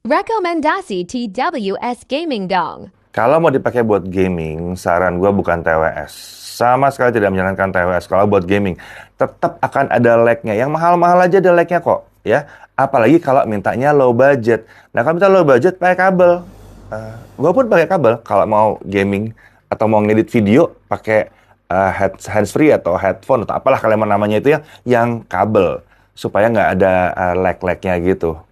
Rekomendasi TWS Gaming dong. Kalau mau dipakai buat gaming, saran gue bukan TWS. Sama sekali tidak menyarankan TWS kalau buat gaming. Tetap akan ada lagnya. Yang mahal-mahal aja ada lagnya kok. ya. Apalagi kalau mintanya low budget. Nah kalau minta low budget, pakai kabel. Uh, eh, gue pun pakai kabel kalau mau gaming atau mau ngedit video pakai uh, head, hands free atau headphone atau apalah kalian namanya itu ya yang kabel supaya nggak ada uh, lag-lagnya gitu.